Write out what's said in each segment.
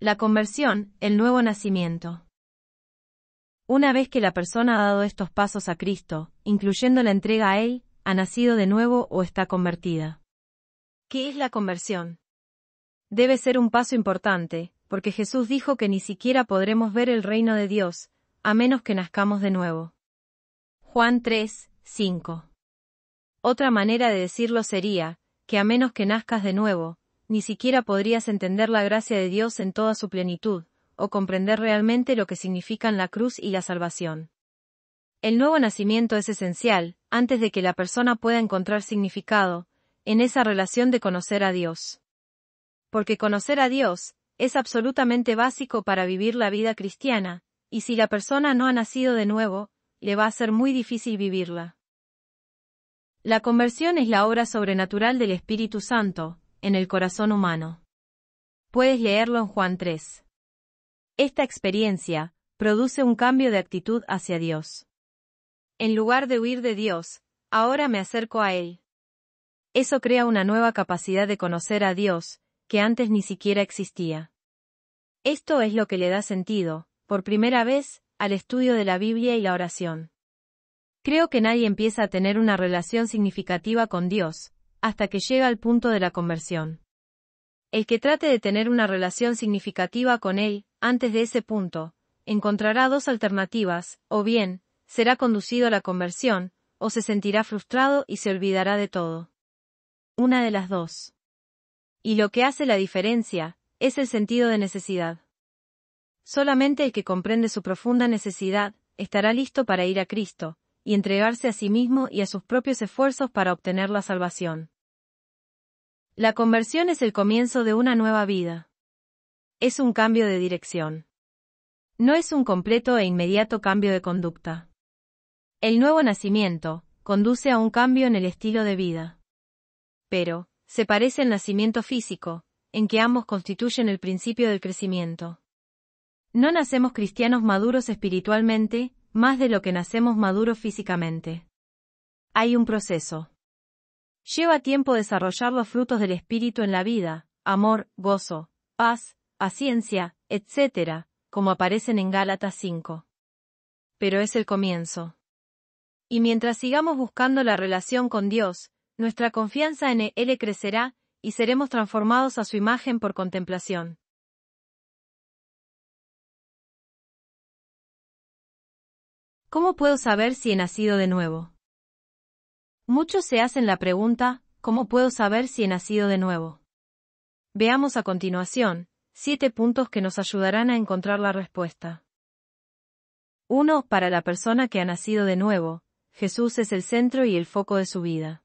La conversión, el nuevo nacimiento. Una vez que la persona ha dado estos pasos a Cristo, incluyendo la entrega a Él, ha nacido de nuevo o está convertida. ¿Qué es la conversión? Debe ser un paso importante, porque Jesús dijo que ni siquiera podremos ver el reino de Dios, a menos que nazcamos de nuevo. Juan 3, 5. Otra manera de decirlo sería, que a menos que nazcas de nuevo, ni siquiera podrías entender la gracia de Dios en toda su plenitud, o comprender realmente lo que significan la cruz y la salvación. El nuevo nacimiento es esencial, antes de que la persona pueda encontrar significado, en esa relación de conocer a Dios. Porque conocer a Dios, es absolutamente básico para vivir la vida cristiana, y si la persona no ha nacido de nuevo, le va a ser muy difícil vivirla. La conversión es la obra sobrenatural del Espíritu Santo, en el corazón humano. Puedes leerlo en Juan 3. Esta experiencia produce un cambio de actitud hacia Dios. En lugar de huir de Dios, ahora me acerco a Él. Eso crea una nueva capacidad de conocer a Dios, que antes ni siquiera existía. Esto es lo que le da sentido, por primera vez, al estudio de la Biblia y la oración. Creo que nadie empieza a tener una relación significativa con Dios, hasta que llega al punto de la conversión. El que trate de tener una relación significativa con él, antes de ese punto, encontrará dos alternativas, o bien, será conducido a la conversión, o se sentirá frustrado y se olvidará de todo. Una de las dos. Y lo que hace la diferencia, es el sentido de necesidad. Solamente el que comprende su profunda necesidad, estará listo para ir a Cristo, y entregarse a sí mismo y a sus propios esfuerzos para obtener la salvación. La conversión es el comienzo de una nueva vida. Es un cambio de dirección. No es un completo e inmediato cambio de conducta. El nuevo nacimiento conduce a un cambio en el estilo de vida. Pero, se parece al nacimiento físico, en que ambos constituyen el principio del crecimiento. No nacemos cristianos maduros espiritualmente, más de lo que nacemos maduros físicamente. Hay un proceso. Lleva tiempo desarrollar los frutos del espíritu en la vida, amor, gozo, paz, paciencia, etc., como aparecen en Gálatas 5. Pero es el comienzo. Y mientras sigamos buscando la relación con Dios, nuestra confianza en Él crecerá, y seremos transformados a su imagen por contemplación. ¿Cómo puedo saber si he nacido de nuevo? Muchos se hacen la pregunta, ¿cómo puedo saber si he nacido de nuevo? Veamos a continuación, siete puntos que nos ayudarán a encontrar la respuesta. 1. Para la persona que ha nacido de nuevo, Jesús es el centro y el foco de su vida.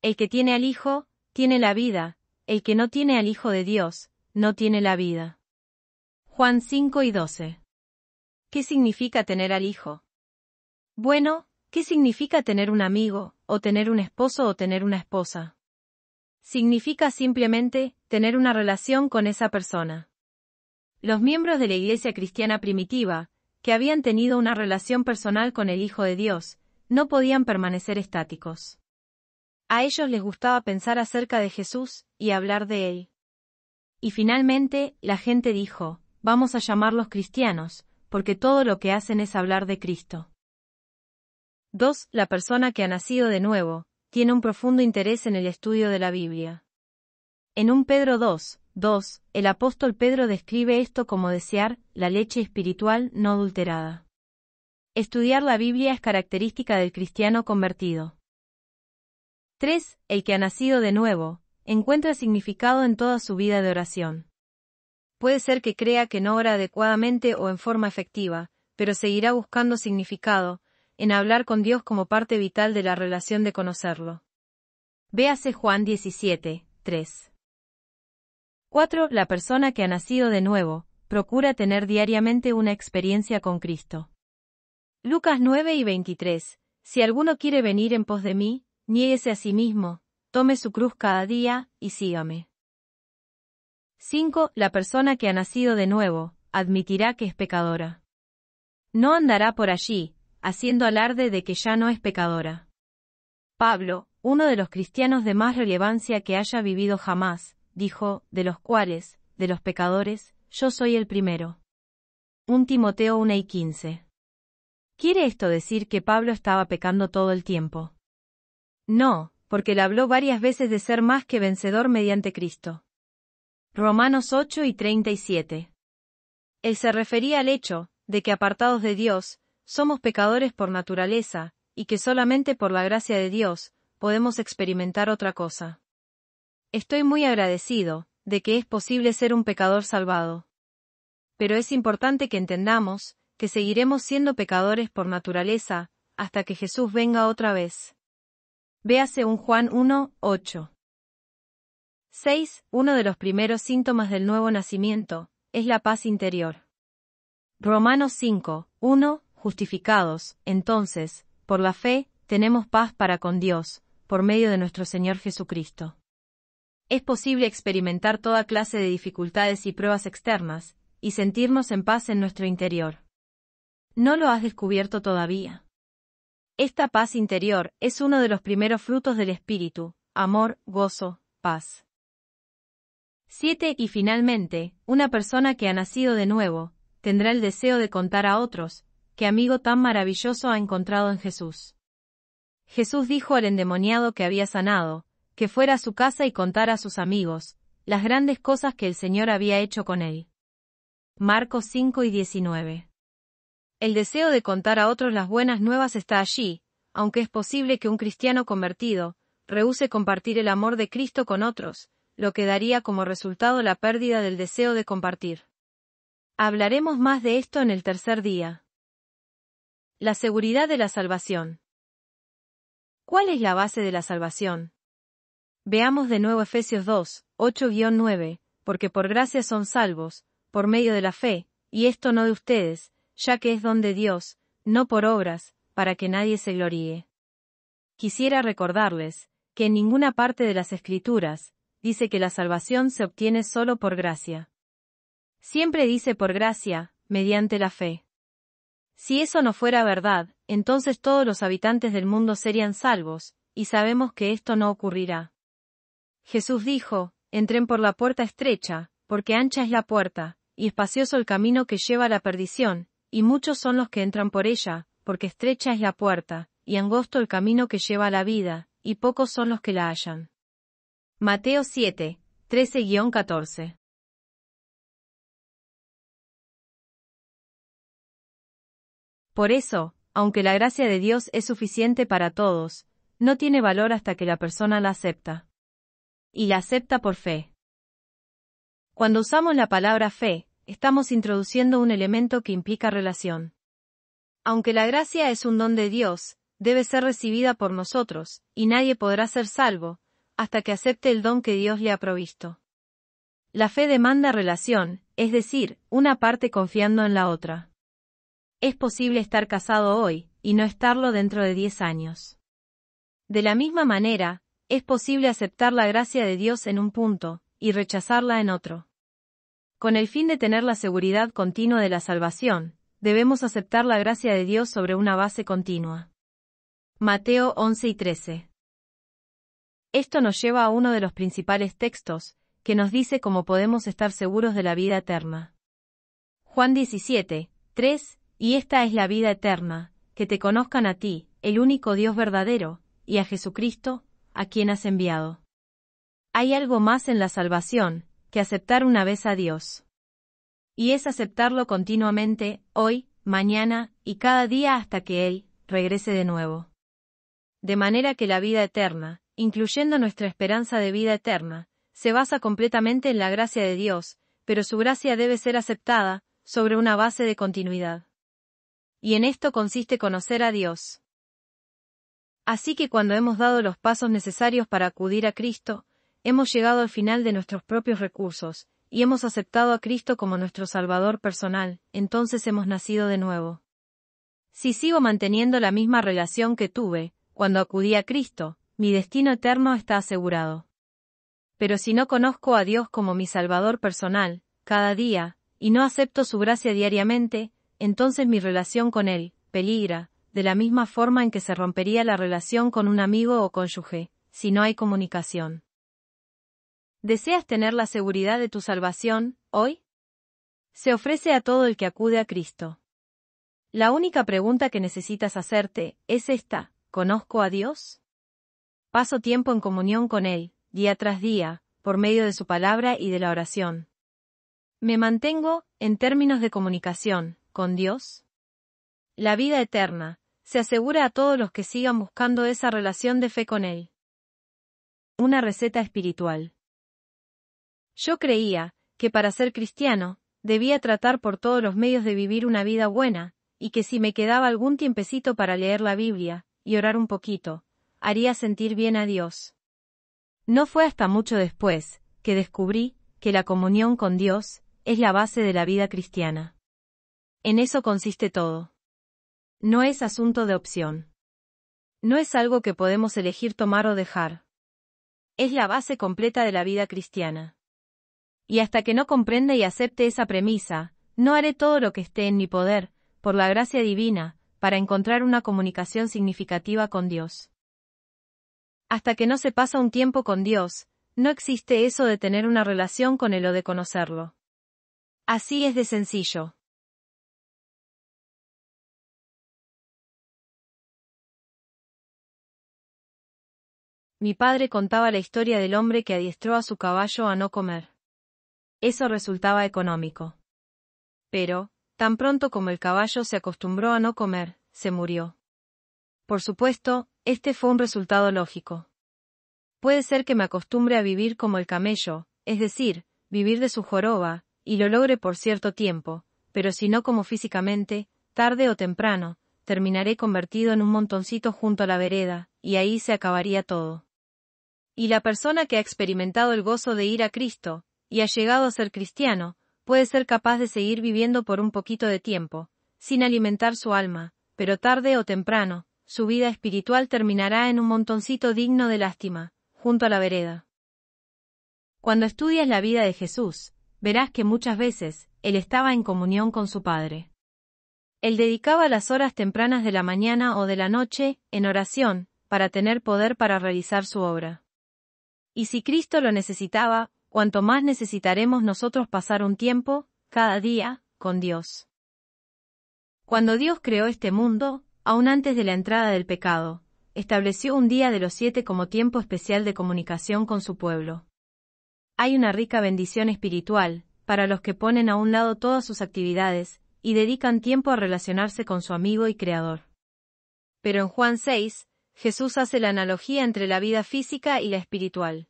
El que tiene al Hijo, tiene la vida, el que no tiene al Hijo de Dios, no tiene la vida. Juan 5 y 12. ¿Qué significa tener al hijo? Bueno, ¿qué significa tener un amigo, o tener un esposo o tener una esposa? Significa simplemente tener una relación con esa persona. Los miembros de la Iglesia cristiana primitiva, que habían tenido una relación personal con el Hijo de Dios, no podían permanecer estáticos. A ellos les gustaba pensar acerca de Jesús y hablar de él. Y finalmente, la gente dijo, vamos a llamarlos cristianos, porque todo lo que hacen es hablar de Cristo. 2. La persona que ha nacido de nuevo, tiene un profundo interés en el estudio de la Biblia. En 1 Pedro 2, 2, el apóstol Pedro describe esto como desear la leche espiritual no adulterada. Estudiar la Biblia es característica del cristiano convertido. 3. El que ha nacido de nuevo, encuentra significado en toda su vida de oración. Puede ser que crea que no ora adecuadamente o en forma efectiva, pero seguirá buscando significado, en hablar con Dios como parte vital de la relación de conocerlo. Véase Juan 17, 3. 4. La persona que ha nacido de nuevo, procura tener diariamente una experiencia con Cristo. Lucas 9 y 23. Si alguno quiere venir en pos de mí, niéguese a sí mismo, tome su cruz cada día, y sígame. 5. La persona que ha nacido de nuevo, admitirá que es pecadora. No andará por allí, haciendo alarde de que ya no es pecadora. Pablo, uno de los cristianos de más relevancia que haya vivido jamás, dijo, de los cuales, de los pecadores, yo soy el primero. 1 Timoteo 1 y 15. ¿Quiere esto decir que Pablo estaba pecando todo el tiempo? No, porque le habló varias veces de ser más que vencedor mediante Cristo. Romanos 8 y 37. Él se refería al hecho, de que apartados de Dios, somos pecadores por naturaleza, y que solamente por la gracia de Dios, podemos experimentar otra cosa. Estoy muy agradecido, de que es posible ser un pecador salvado. Pero es importante que entendamos, que seguiremos siendo pecadores por naturaleza, hasta que Jesús venga otra vez. Véase un Juan 1, 8. 6. Uno de los primeros síntomas del nuevo nacimiento es la paz interior. Romanos 5. 1. Justificados, entonces, por la fe, tenemos paz para con Dios, por medio de nuestro Señor Jesucristo. Es posible experimentar toda clase de dificultades y pruebas externas, y sentirnos en paz en nuestro interior. No lo has descubierto todavía. Esta paz interior es uno de los primeros frutos del Espíritu, amor, gozo, paz. 7. Y finalmente, una persona que ha nacido de nuevo, tendrá el deseo de contar a otros, qué amigo tan maravilloso ha encontrado en Jesús. Jesús dijo al endemoniado que había sanado, que fuera a su casa y contara a sus amigos, las grandes cosas que el Señor había hecho con él. Marcos 5 y 19. El deseo de contar a otros las buenas nuevas está allí, aunque es posible que un cristiano convertido, rehúse compartir el amor de Cristo con otros, lo que daría como resultado la pérdida del deseo de compartir. Hablaremos más de esto en el tercer día. La seguridad de la salvación. ¿Cuál es la base de la salvación? Veamos de nuevo Efesios 2, 8-9, porque por gracia son salvos, por medio de la fe, y esto no de ustedes, ya que es don de Dios, no por obras, para que nadie se gloríe. Quisiera recordarles, que en ninguna parte de las Escrituras, dice que la salvación se obtiene solo por gracia. Siempre dice por gracia, mediante la fe. Si eso no fuera verdad, entonces todos los habitantes del mundo serían salvos, y sabemos que esto no ocurrirá. Jesús dijo, entren por la puerta estrecha, porque ancha es la puerta, y espacioso el camino que lleva a la perdición, y muchos son los que entran por ella, porque estrecha es la puerta, y angosto el camino que lleva a la vida, y pocos son los que la hallan. Mateo 7, 13-14. Por eso, aunque la gracia de Dios es suficiente para todos, no tiene valor hasta que la persona la acepta. Y la acepta por fe. Cuando usamos la palabra fe, estamos introduciendo un elemento que implica relación. Aunque la gracia es un don de Dios, debe ser recibida por nosotros, y nadie podrá ser salvo, hasta que acepte el don que Dios le ha provisto. La fe demanda relación, es decir, una parte confiando en la otra. Es posible estar casado hoy, y no estarlo dentro de diez años. De la misma manera, es posible aceptar la gracia de Dios en un punto, y rechazarla en otro. Con el fin de tener la seguridad continua de la salvación, debemos aceptar la gracia de Dios sobre una base continua. Mateo 11 y 13. Esto nos lleva a uno de los principales textos, que nos dice cómo podemos estar seguros de la vida eterna. Juan 17, 3, y esta es la vida eterna, que te conozcan a ti, el único Dios verdadero, y a Jesucristo, a quien has enviado. Hay algo más en la salvación, que aceptar una vez a Dios. Y es aceptarlo continuamente, hoy, mañana, y cada día hasta que Él, regrese de nuevo. De manera que la vida eterna, incluyendo nuestra esperanza de vida eterna, se basa completamente en la gracia de Dios, pero su gracia debe ser aceptada, sobre una base de continuidad. Y en esto consiste conocer a Dios. Así que cuando hemos dado los pasos necesarios para acudir a Cristo, hemos llegado al final de nuestros propios recursos, y hemos aceptado a Cristo como nuestro Salvador personal, entonces hemos nacido de nuevo. Si sigo manteniendo la misma relación que tuve, cuando acudí a Cristo, mi destino eterno está asegurado. Pero si no conozco a Dios como mi Salvador personal, cada día, y no acepto su gracia diariamente, entonces mi relación con Él, peligra, de la misma forma en que se rompería la relación con un amigo o cónyuge, si no hay comunicación. ¿Deseas tener la seguridad de tu salvación, hoy? Se ofrece a todo el que acude a Cristo. La única pregunta que necesitas hacerte es esta, ¿conozco a Dios? Paso tiempo en comunión con Él, día tras día, por medio de su palabra y de la oración. Me mantengo, en términos de comunicación, con Dios. La vida eterna, se asegura a todos los que sigan buscando esa relación de fe con Él. Una receta espiritual. Yo creía, que para ser cristiano, debía tratar por todos los medios de vivir una vida buena, y que si me quedaba algún tiempecito para leer la Biblia, y orar un poquito, haría sentir bien a Dios. No fue hasta mucho después, que descubrí, que la comunión con Dios, es la base de la vida cristiana. En eso consiste todo. No es asunto de opción. No es algo que podemos elegir tomar o dejar. Es la base completa de la vida cristiana. Y hasta que no comprenda y acepte esa premisa, no haré todo lo que esté en mi poder, por la gracia divina, para encontrar una comunicación significativa con Dios. Hasta que no se pasa un tiempo con Dios, no existe eso de tener una relación con Él o de conocerlo. Así es de sencillo. Mi padre contaba la historia del hombre que adiestró a su caballo a no comer. Eso resultaba económico. Pero, tan pronto como el caballo se acostumbró a no comer, se murió. Por supuesto, este fue un resultado lógico. Puede ser que me acostumbre a vivir como el camello, es decir, vivir de su joroba, y lo logre por cierto tiempo, pero si no como físicamente, tarde o temprano, terminaré convertido en un montoncito junto a la vereda, y ahí se acabaría todo. Y la persona que ha experimentado el gozo de ir a Cristo, y ha llegado a ser cristiano, puede ser capaz de seguir viviendo por un poquito de tiempo, sin alimentar su alma, pero tarde o temprano, su vida espiritual terminará en un montoncito digno de lástima, junto a la vereda. Cuando estudias la vida de Jesús, verás que muchas veces, Él estaba en comunión con su Padre. Él dedicaba las horas tempranas de la mañana o de la noche, en oración, para tener poder para realizar su obra. Y si Cristo lo necesitaba, cuanto más necesitaremos nosotros pasar un tiempo, cada día, con Dios. Cuando Dios creó este mundo, aún antes de la entrada del pecado, estableció un día de los siete como tiempo especial de comunicación con su pueblo. Hay una rica bendición espiritual, para los que ponen a un lado todas sus actividades, y dedican tiempo a relacionarse con su amigo y creador. Pero en Juan 6, Jesús hace la analogía entre la vida física y la espiritual.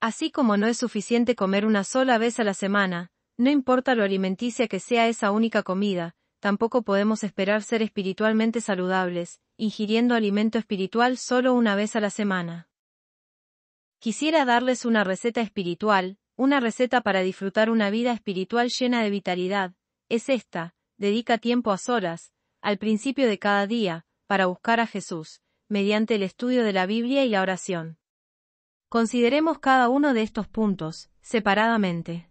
Así como no es suficiente comer una sola vez a la semana, no importa lo alimenticia que sea esa única comida, tampoco podemos esperar ser espiritualmente saludables, ingiriendo alimento espiritual solo una vez a la semana. Quisiera darles una receta espiritual, una receta para disfrutar una vida espiritual llena de vitalidad, es esta, dedica tiempo a solas, al principio de cada día, para buscar a Jesús, mediante el estudio de la Biblia y la oración. Consideremos cada uno de estos puntos, separadamente.